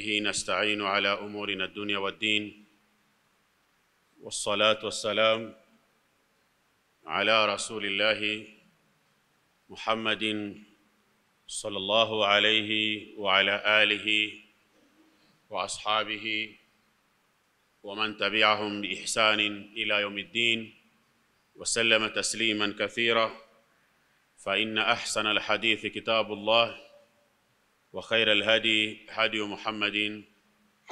به نستعين على امورنا الدنيا والدين والصلاه والسلام على رسول الله محمد صلى الله عليه وعلى اله واصحابه ومن تبعهم باحسان الى يوم الدين وسلم تسليما كثيرا فان احسن الحديث كتاب الله وخير الهدي هدي محمد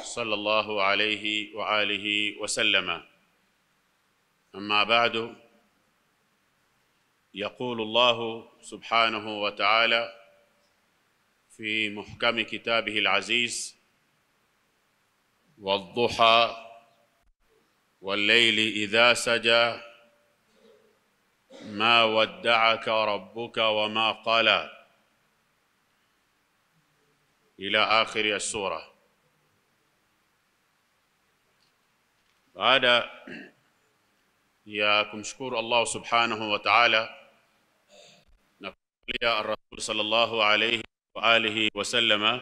صلى الله عليه وآله وسلم أما بعد يقول الله سبحانه وتعالى في محكم كتابه العزيز والضحى والليل إذا سجى ما ودعك ربك وما قلى ila akhiri ya sura. Baada ya kumshukuru Allah subhanahu wa ta'ala na kumlia Rasul sallallahu alayhi wa alihi wasallama,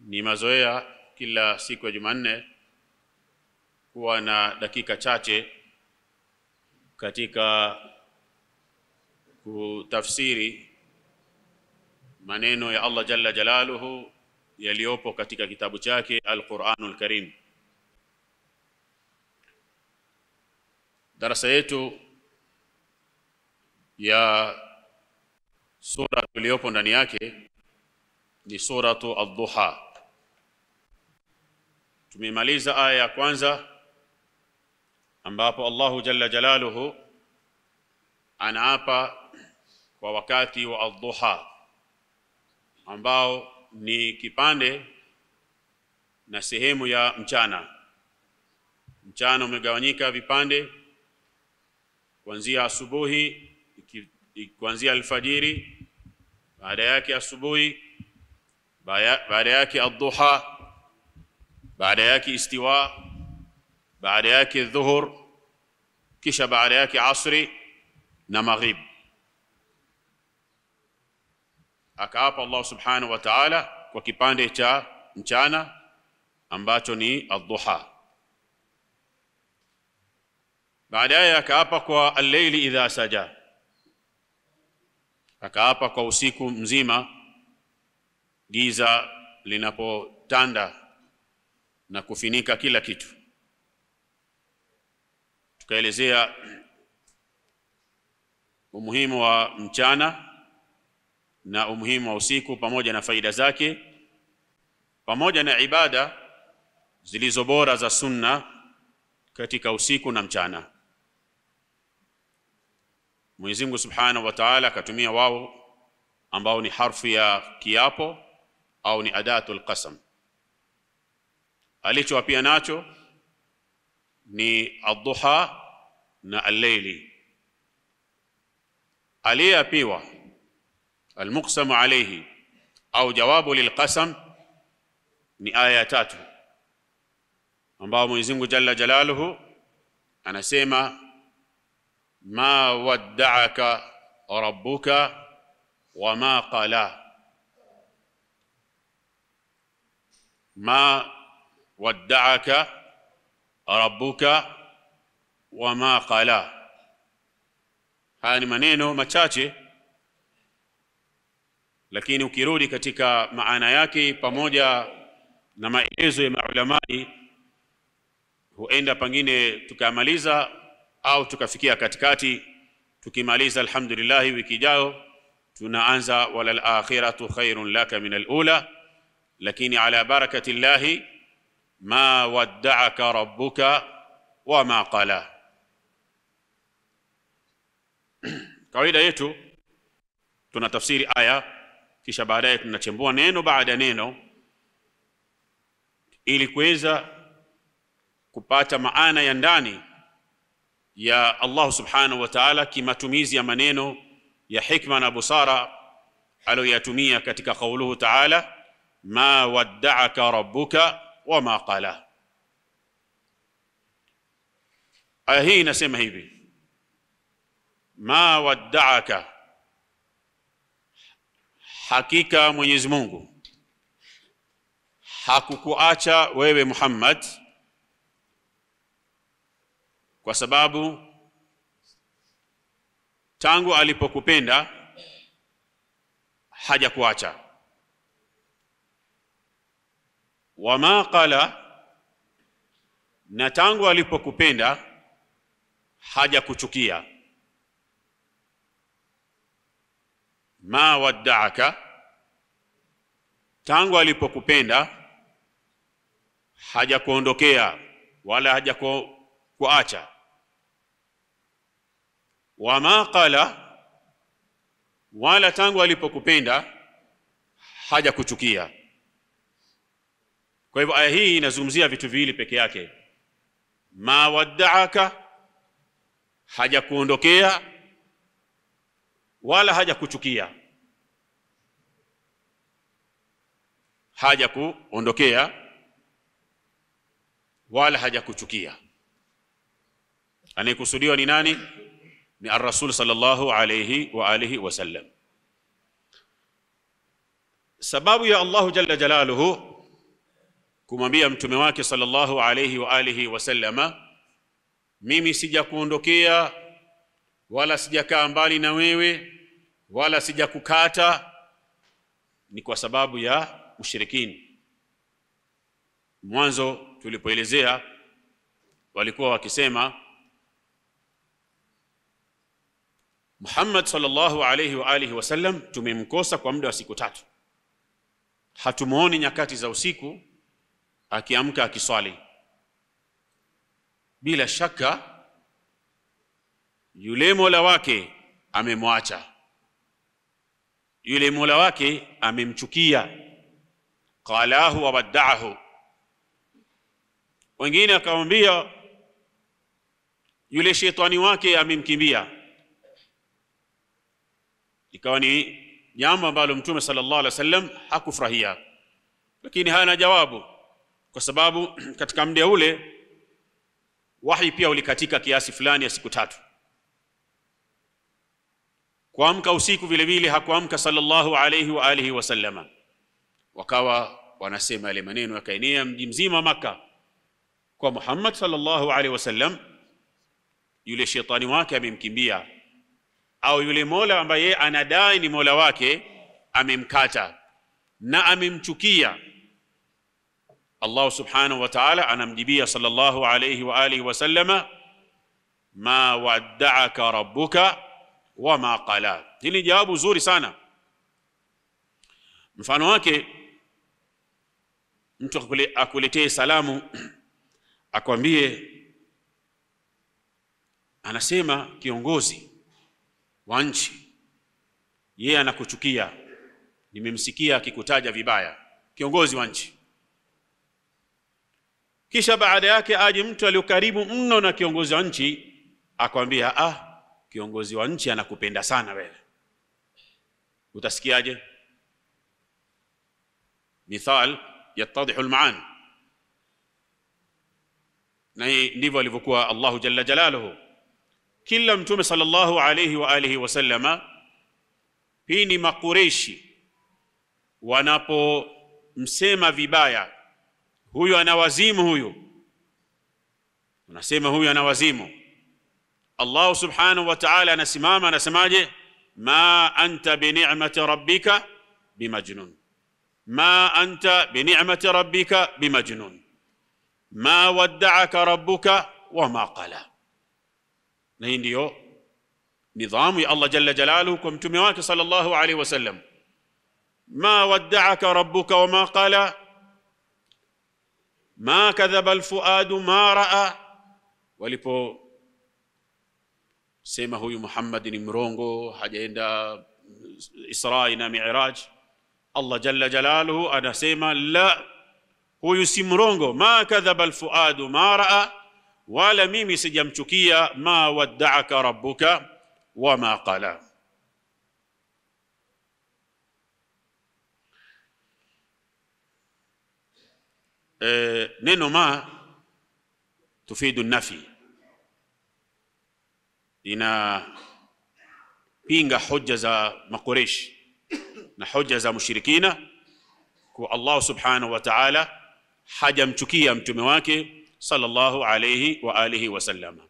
ni mazoea kila siku ya Jumanne kuwa na dakika chache katika kutafsiri maneno ya Allah jalla jalaluhu yaliyopo katika kitabu chake Al-Qur'anul Karim. Darasa yetu ya sura tuliyopo ndani yake ni suratu ad-Duha. Tumemaliza aya ya kwanza ambapo Allahu jalla jalaluhu anaapa kwa wakati wa ad-Duha ambao ni kipande na sehemu ya mchana. Mchana umegawanyika vipande kuanzia asubuhi, kuanzia alfajiri, baada yake asubuhi, baada yake adduha, baada yake istiwa, baada yake dhuhur, kisha baada yake asri na maghrib. akaapa Allah subhanahu wa ta'ala kwa kipande cha mchana ambacho ni adhuha, baadaye akaapa kwa al layli idha saja, akaapa kwa usiku mzima giza linapotanda na kufinika kila kitu. Tukaelezea umuhimu wa mchana na umuhimu wa usiku pamoja na faida zake pamoja na ibada zilizo bora za sunna katika usiku na mchana. Mwenyezi Mungu Subhanahu wa Ta'ala akatumia wao ambao ni harfu ya kiapo au ni adatul qasam. Alichowapia nacho ni adduha na alayli aliyapiwa Aliyeapiwa المقسم عليه أو جواب للقسم نآياته أمام يزنق جل جلاله أنا سيما ما ودعك ربك وما قالا ما ودعك ربك وما قالا هاني منينو ما تشاتي Lakini ukirudi katika maana yake pamoja na maelezo ya maulamai, huenda pengine tukamaliza au tukafikia katikati. Tukimaliza, alhamdulillah, wiki ijayo tunaanza walal akhiratu khairun laka min alula, lakini ala barakati llahi ma waddaaka rabbuka ma qala. Kawaida yetu tafsiri aya kisha baadaye tunachambua neno baada neno ili kuweza kupata maana ya ndani ya Allah subhanahu wa ta'ala kimatumizi ya maneno ya hikma na busara aliyoyatumia katika kauluhu ta'ala ma wadda'aka rabbuka ma qala aya hii inasema hivi ma wadda'aka hakika Mwenyezi Mungu hakukuacha wewe Muhammad kwa sababu tangu alipokupenda hajakuacha wama qala na tangu alipokupenda hajakuchukia ma waddaaka, tangu alipokupenda hajakuondokea wala hajakuacha. Wama qala, wala tangu alipokupenda hajakuchukia. Kwa hivyo aya hii inazungumzia vitu viwili peke yake, ma waddaaka, hajakuondokea wala hajakuchukia. haja kuondokea wala haja kuchukia anayekusudiwa ni nani ni ar-rasul sallallahu alayhi wa alihi wasallam sababu ya Allahu jalla jalaluhu kumwambia mtume wake sallallahu alayhi wa alihi wasallama mimi sijakuondokea wala sijakaa mbali na wewe wala sijakukata ni kwa sababu ya ushirikini. Mwanzo tulipoelezea, walikuwa wakisema Muhammad sallallahu alayhi wa alihi wasallam tumemkosa kwa muda wa siku tatu, hatumuoni nyakati za usiku akiamka akiswali. Bila shaka yule mola wake amemwacha, yule mola wake amemchukia qalahu wa wabaddaahu, wengine akamwambia yule shetani wake amemkimbia. Ikawa ni jambo ambalo Mtume sallallahu alaihi wasallam hakufurahia, lakini hana jawabu, kwa sababu katika muda ule wahi pia ulikatika kiasi fulani ya siku tatu. Kuamka usiku vile vile hakuamka sallallahu alaihi wa alihi wasallama, wakawa wanasema yale maneno yakaenea mji mzima Maka kwa Muhammad sallallahu alaihi wasallam, yule shetani wake amemkimbia, au yule mola ambaye yeye anadai ni mola wake amemkata na amemchukia. Allah subhanahu wa ta'ala anamjibia sallallahu alayhi wa alihi wasallama, ma waddaaka rabbuka wama qala. Hili ni jawabu zuri sana, mfano wake mtu akuletee salamu akwambie, anasema kiongozi wa nchi yeye anakuchukia, nimemsikia akikutaja vibaya, kiongozi wa nchi. Kisha baada yake aje mtu aliyokaribu mno na kiongozi wa nchi akwambia, ah, kiongozi wa nchi anakupenda sana wewe, utasikiaje? Mithal يتضح المعاني na ndivyo alivyokuwa Allahu jalla jalaluhu kila mtume sallallahu alayhi wa alihi wasallama hii ni makureishi wanapomsema vibaya huyu ana wazimu huyu unasema huyu ana wazimu Allah subhanahu wa ta'ala anasimama anasemaje ma anta bi ni'mati rabbika bimajnun ما انت بنعمه ربك بمجنون ما ودعك ربك وما قلى ني ndio نظام الله جل جلاله كمتمه واك صلى الله عليه وسلم ما ودعك ربك وما قلى ما كذب الفؤاد ما راى ولipo sema huyu Muhammad ni mrongo hajaenda Isra na Allah jalla jalaluhu anasema la huyu si mrongo ma kadhaba alfuadu ma raa wala mimi sijamchukia ma waddaaka rabbuka wama qala e, neno ma tufidu nafi ina pinga hoja za makoreshi na hoja za mushirikina kwa Allah subhanahu wa ta'ala hajamchukia mtume wake sallallahu alayhi wa alihi wasallama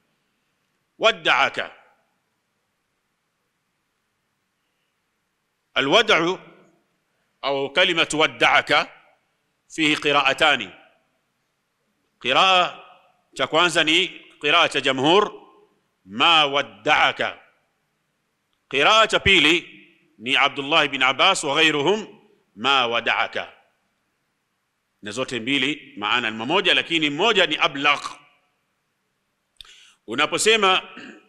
wad'aka الودع أو كلمة ودعك فيه قراءتان قراءة تكوانزني قراءة جمهور ما ودعك قراءة بيلي ni Abdullah bin Abbas wa ghayruhum ma wada'aka na zote mbili maana ni moja lakini mmoja ni ablaq unaposema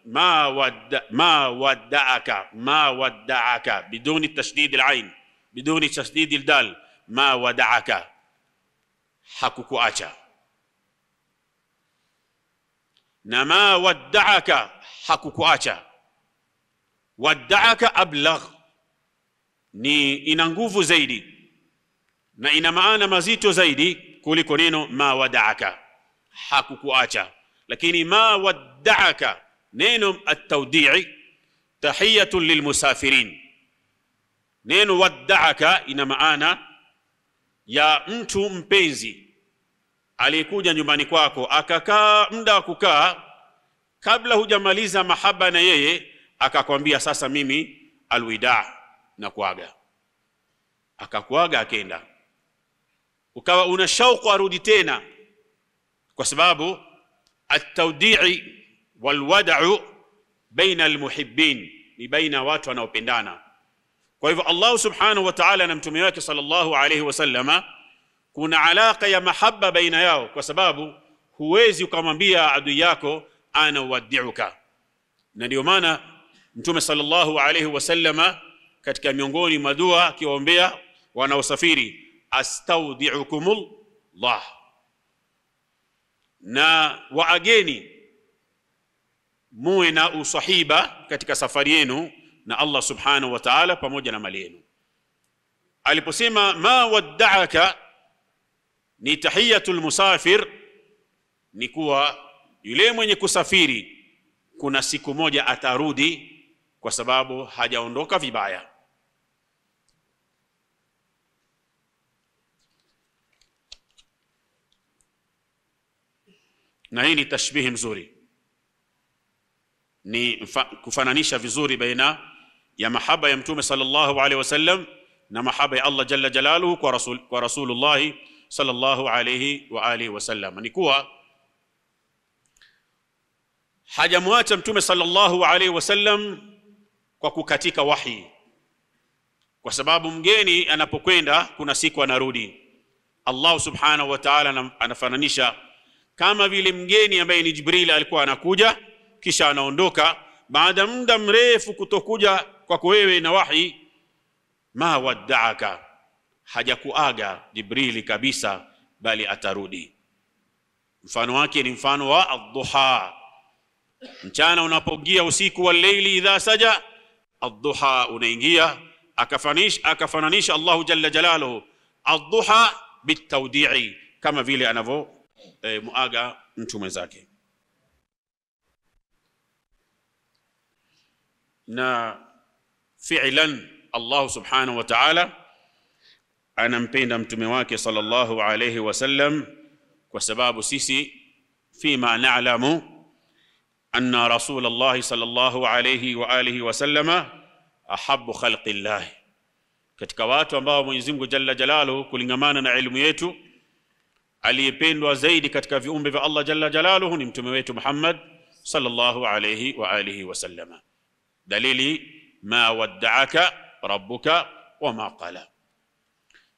ma wad ma wadaaka ma wadaaka biduni tashdid alain biduni tashdid aldal ma wadaaka hakukuacha na ma wadaaka hakukuacha wadaaka ablagh ni ina nguvu zaidi na ina maana mazito zaidi kuliko neno ma wadaaka hakukuacha lakini ma wadaaka neno atawdii tahiyatun lilmusafirin neno wadaaka ina maana ya mtu mpenzi aliyekuja nyumbani kwako akakaa muda wa kukaa kabla hujamaliza mahaba na yeye akakwambia sasa mimi alwidaa na kuaga akakuaga akenda ukawa una shauku arudi tena kwa sababu atawdii walwadau baina almuhibbin ni baina watu wanaopendana kwa hivyo Allah subhanahu wa ta'ala na mtume wake sallallahu alayhi wasallama kuna alaka ya mahaba baina yao kwa sababu huwezi ukamwambia adui yako ana uwaddiuka na ndio maana mtume sallallahu alayhi wasallama katika miongoni mwa dua akiwaombea wanaosafiri astaudiukumullah na waageni muwe na usahiba katika safari yenu na Allah subhanahu wa ta'ala pamoja na mali yenu aliposema ma waddaaka ni tahiyatul musafir ni kuwa yule mwenye kusafiri kuna siku moja atarudi kwa sababu hajaondoka vibaya na hii ni tashbihi mzuri, ni kufananisha vizuri baina ya mahaba ya Mtume sallallahu alaihi wasallam na mahaba ya Allah jalla jalaluhu kwa, rasul, kwa rasulullahi sallallahu alaihi wa alihi wasallam ni kuwa hajamwacha Mtume sallallahu alaihi wasallam kwa kukatika wahi, kwa sababu mgeni anapokwenda kuna siku anarudi. Allah subhanahu wa ta'ala anafananisha kama vile mgeni ambaye ni Jibril alikuwa anakuja kisha anaondoka baada muda mrefu kutokuja kwako wewe na wahi. Ma waddaaka, hajakuaga Jibrili kabisa, bali atarudi. Mfano wake ni mfano wa adduha, mchana unapoingia usiku wa leili idha saja, adduha unaingia. Akafananisha, akafananisha Allahu jalla jalaluhu adduha bitawdii, kama vile anavyo e, muaga mtu mwenzake na fi'lan Allah subhanahu wa ta'ala anampenda mtume wake sallallahu alayhi wasallam kwa sababu sisi fima na'lamu anna rasul Allah sallallahu alayhi wa alihi wasallama ahabbu khalqi Allah katika watu ambao Mwenyezi Mungu jalla jalaluhu kulingamana na elimu yetu aliyependwa zaidi katika viumbe vya Allah jalla jalaluhu ni mtume wetu Muhammad sallallahu alayhi wa alihi wa sallama. Dalili ma waddaaka rabbuka wa ma qala.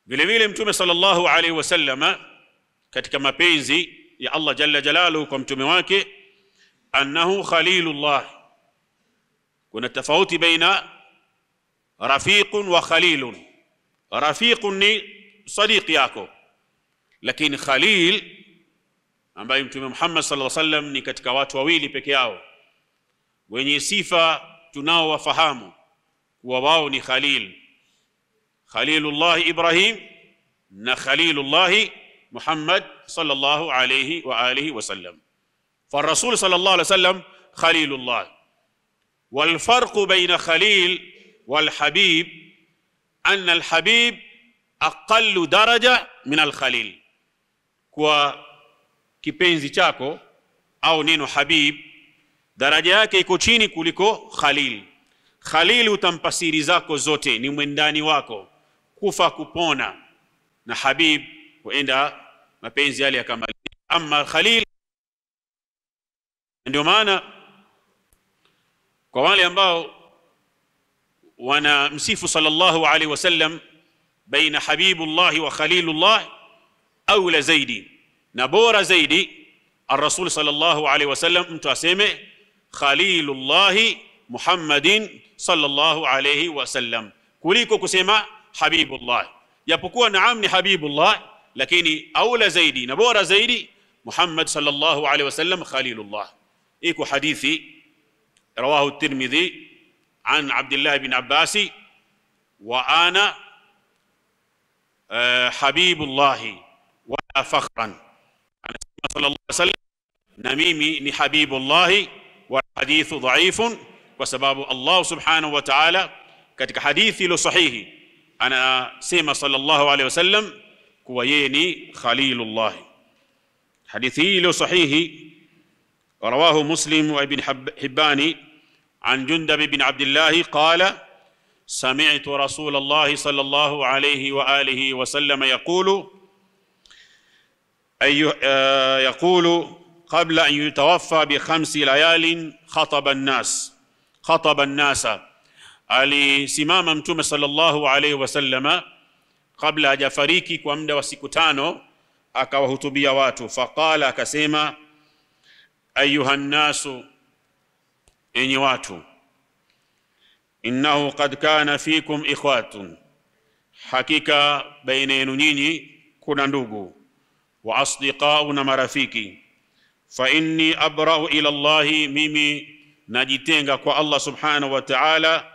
Vile vile mtume sallallahu alayhi wa sallama katika mapenzi ya Allah jalla jalaluhu kwa mtume wake, annahu khalilullah. Kuna tofauti baina rafiqun wa khalilun. Rafiqun ni sadiq yako lakini Khalil ambaye Mtume Muhammad sallallahu alaihi wasallam ni katika watu wawili peke yao wenye sifa tunaowafahamu kuwa wao ni Khalil, Khalilullah Ibrahim na Khalilullah Muhammad sallallahu alaihi wa alihi wasallam. فالرسول صلى الله عليه وسلم خليل الله والفرق بين خليل والحبيب أن الحبيب أقل درجة من الخليل kwa kipenzi chako au neno habib daraja yake iko chini kuliko khalil khalil utampa siri zako zote ni mwendani wako kufa kupona na habib huenda mapenzi yale yakamalizika ama khalil ndio maana kwa wale ambao wana msifu sallallahu alaihi wasallam baina habibullahi wa khalilullah أولى زيدي نبور زيدي الرسول صلى الله عليه وسلم تسمي خليل الله محمد صلى الله عليه وسلم كليكو كسيما حبيب الله يبقوا نعم حبيب الله لكن أولى زيدي نبور زيدي محمد صلى الله عليه وسلم خليل الله إيكو حديثي رواه الترمذي عن عبد الله بن عباس وأنا آه، حبيب الله ولا فخرا عن صلى الله عليه وسلم نميمي نحبيب الله والحديث ضعيف وسباب الله سبحانه وتعالى كتك حديث له صحيح انا سيما صلى الله عليه وسلم كويني خليل الله حديثي له صحيح ورواه مسلم وابن حبان عن جندب بن عبد الله قال سمعت رسول الله صلى الله عليه وآله وسلم يقول أي آه، يقول قبل أن يتوفى بخمس ليال خطب الناس خطب الناس علي سمام أمتوم صلى الله عليه وسلم قبل أن أجفريكي كوامد وسكتانو أكوهتبي واتو فقال كسيما أيها الناس إني إنه قد كان فيكم إخوات حقيقة بينين نيني كنا نوغو waasdiqau na marafiki fa inni abrau ila llahi mimi najitenga kwa allah subhanahu wa taala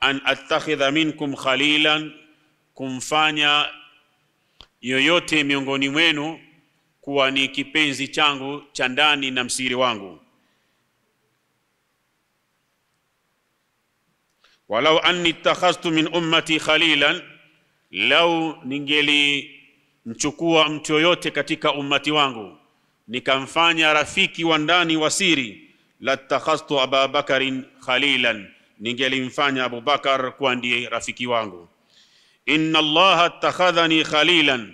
an attakhidha minkum khalilan kumfanya yoyote miongoni mwenu kuwa ni kipenzi changu cha ndani na msiri wangu walau anni ittakhadhtu min ummati khalilan lau ningeli mchukua mtu yoyote katika ummati wangu nikamfanya rafiki wa ndani wa siri, latakhadhtu ababakarin khalilan, ningelimfanya Abubakar kuwa ndiye rafiki wangu. Inna Allaha takhadhani khalilan,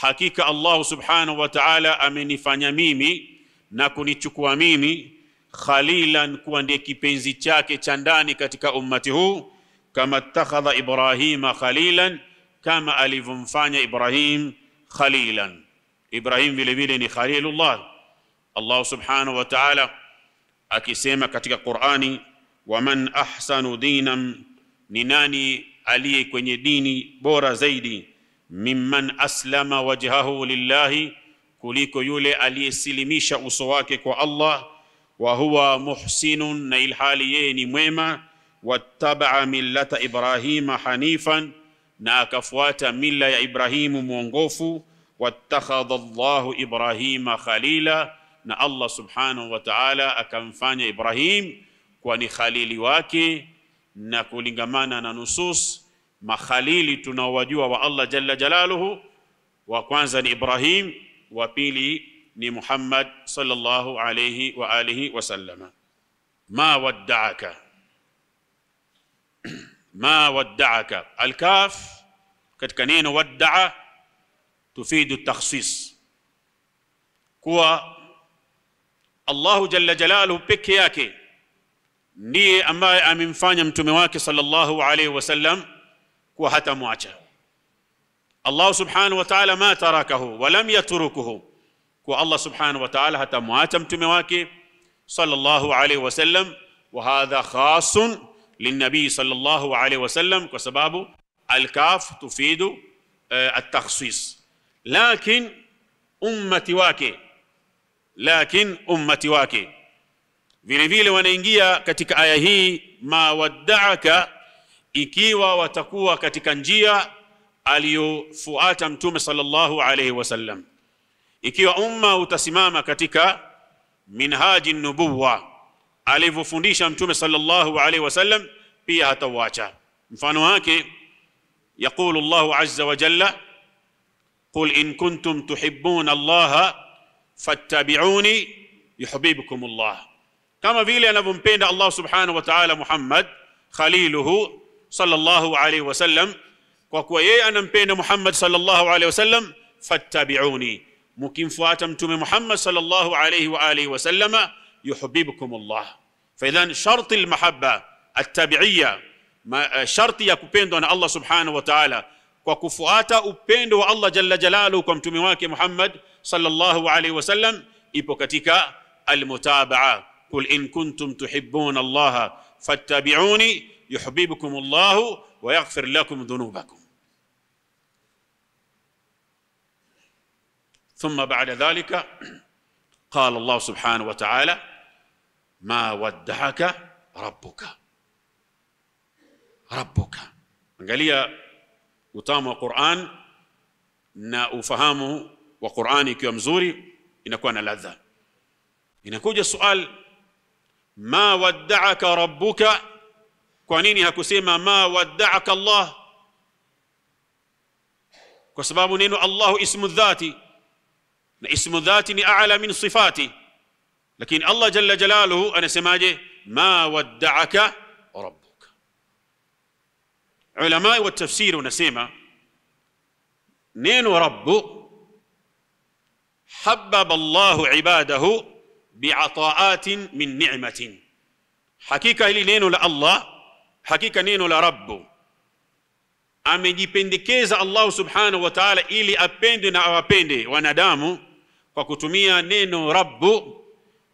hakika Allahu subhanahu wa ta'ala amenifanya mimi na kunichukua mimi khalilan, kuwa ndiye kipenzi chake cha ndani katika ummati huu, kama takhadha Ibrahima khalilan, kama alivyomfanya Ibrahim khalilan ibrahim vile vile ni khalilullah allah subhanahu wa ta'ala akisema katika qurani waman ahsanu dinan ni nani aliye kwenye dini bora zaidi mimman aslama wajhahu lillahi kuliko yule aliyesilimisha uso wake kwa allah wa huwa muhsinun na ilhali yeye ni mwema wattabaa millata ibrahima hanifan na akafuata mila ya Ibrahimu mwongofu, wattakhadha Allahu Ibrahima khalila, na Allah subhanahu wa ta'ala akamfanya Ibrahim kuwa ni khalili wake, na kulingamana na nusus makhalili tunaowajua wa Allah jalla jalaluhu, wa kwanza ni Ibrahim, wa pili ni Muhammad sallallahu alayhi wa alihi sallama. ma waddaaka ما ودعك الكاف كتكنين ودع تفيد التخصيص كوا الله جل جلاله بك ياكي ني أما أمين فاني متمواك صلى الله عليه وسلم كوا حتى مواجه الله سبحانه وتعالى ما تركه ولم يتركه كوا الله سبحانه وتعالى حتى مواجه متمواك صلى الله عليه وسلم وهذا خاص linnabii sallallahu alaihi wasallam kwa sababu alkaf tufidu uh, eh, atakhsis lakin ummati wake lakin ummati wake vile vile wanaingia katika aya hii mawaddaaka ikiwa watakuwa katika njia aliyofuata mtume sallallahu alaihi wasallam ikiwa umma utasimama katika minhaji nubuwa alivyofundisha mtume sallallahu alaihi wasallam pia hatauacha mfano wake يقول الله عز وجل قل إن كنتم تحبون الله فاتبعوني يحببكم الله كما فيلي أنا بمبين الله سبحانه وتعالى محمد خليله صلى الله عليه وسلم وكوى يي أنا مبين محمد صلى الله عليه وسلم فاتبعوني ممكن فاتمتم محمد صلى الله عليه وآله وسلم يحببكم الله فإذا شرط المحبة التابعية ما شرط يكوبيندو أن الله سبحانه وتعالى وكفؤاتا أبيندو الله جل جلاله كم تميواك محمد صلى الله عليه وسلم إبوكتك المتابعة قل إن كنتم تحبون الله فاتبعوني يحببكم الله ويغفر لكم ذنوبكم ثم بعد ذلك قال الله سبحانه وتعالى ma waddahaka rabbuka rabbuka angalia utamu wa Qur'an na ufahamu wa Qur'ani ikiwa mzuri inakuwa na ladha inakuja sual ma wadda'aka rabbuka kwa nini hakusema ma wadda'aka Allah kwa sababu neno Allahu ismu dhati na ismu dhati ni a'la min sifati لكن الله جل جلاله أنا سماجي ما ودعك ربك علماء والتفسير نسيمة نين رب حبب الله عباده بعطاءات من نعمة حقيقة إلي نين الله حقيقة نين لرب أمي يبندكيز الله سبحانه وتعالى إلي أبند نعوى أبند ونادام فكتمية نين رب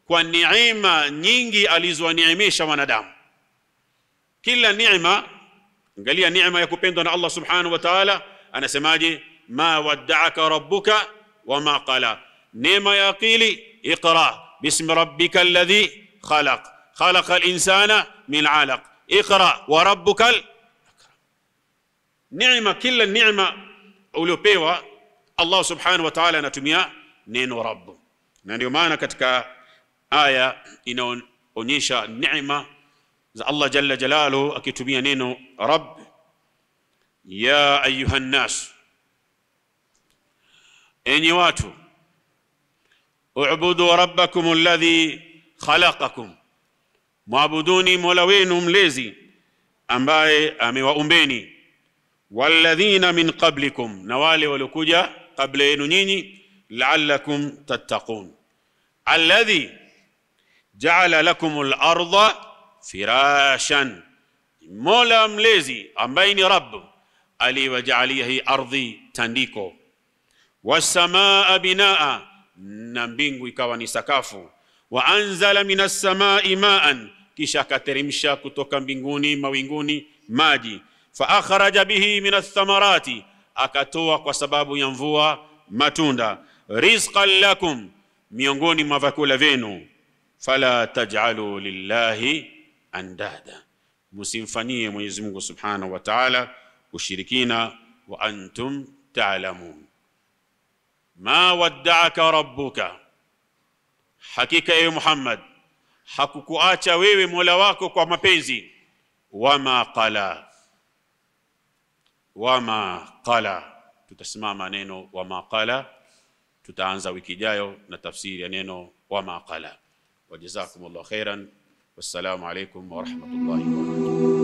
kwa neema nyingi alizowaneemesha wanadamu kila neema angalia neema ya kupendwa na Allah subhanahu wa ta'ala anasemaje ma wadda'aka rabbuka wama qala neema ya akili iqra bismi rabbika alladhi khalaq khalaqa al-insana min 'alaq iqra wa rabbukal neema kila neema uliopewa Allah subhanahu wa ta'ala anatumia neno rabbu na ndio maana katika aya inaonyesha neema za Allah jalla jalalu akitumia neno rabb ya ayuha nas enyi watu ubudu rabbakum alladhi khalaqakum mwabuduni mola wenu mlezi ambaye amewaumbeni walladhina min qablikum na wale waliokuja kabla yenu nyinyi la'allakum tattaqun alladhi jaala lakumul ardha firashan, Mola mlezi ambaye ni Rabb aliwajaalia hii ardhi tandiko, wasamaa binaa, na mbingu ikawa ni sakafu, wa anzala minas samai maan, kisha akateremsha kutoka mbinguni mawinguni maji, fa akhraja bihi min thamarati, akatoa kwa sababu ya mvua matunda, rizqan lakum, miongoni mwa vyakula vyenu fala taj'alu lillahi andada, musimfanyie Mwenyezi Mungu subhanahu wa ta'ala ushirikina. Wa antum ta'lamun ma wadda'aka rabbuka, hakika ewe Muhammad hakukuacha wewe mola wako kwa mapenzi. Wama qala, wama qala. Tutasimama neno wama qala, tutaanza wiki ijayo na tafsiri ya neno wama qala. وجزاكم الله خيرا والسلام عليكم ورحمة الله وبركاته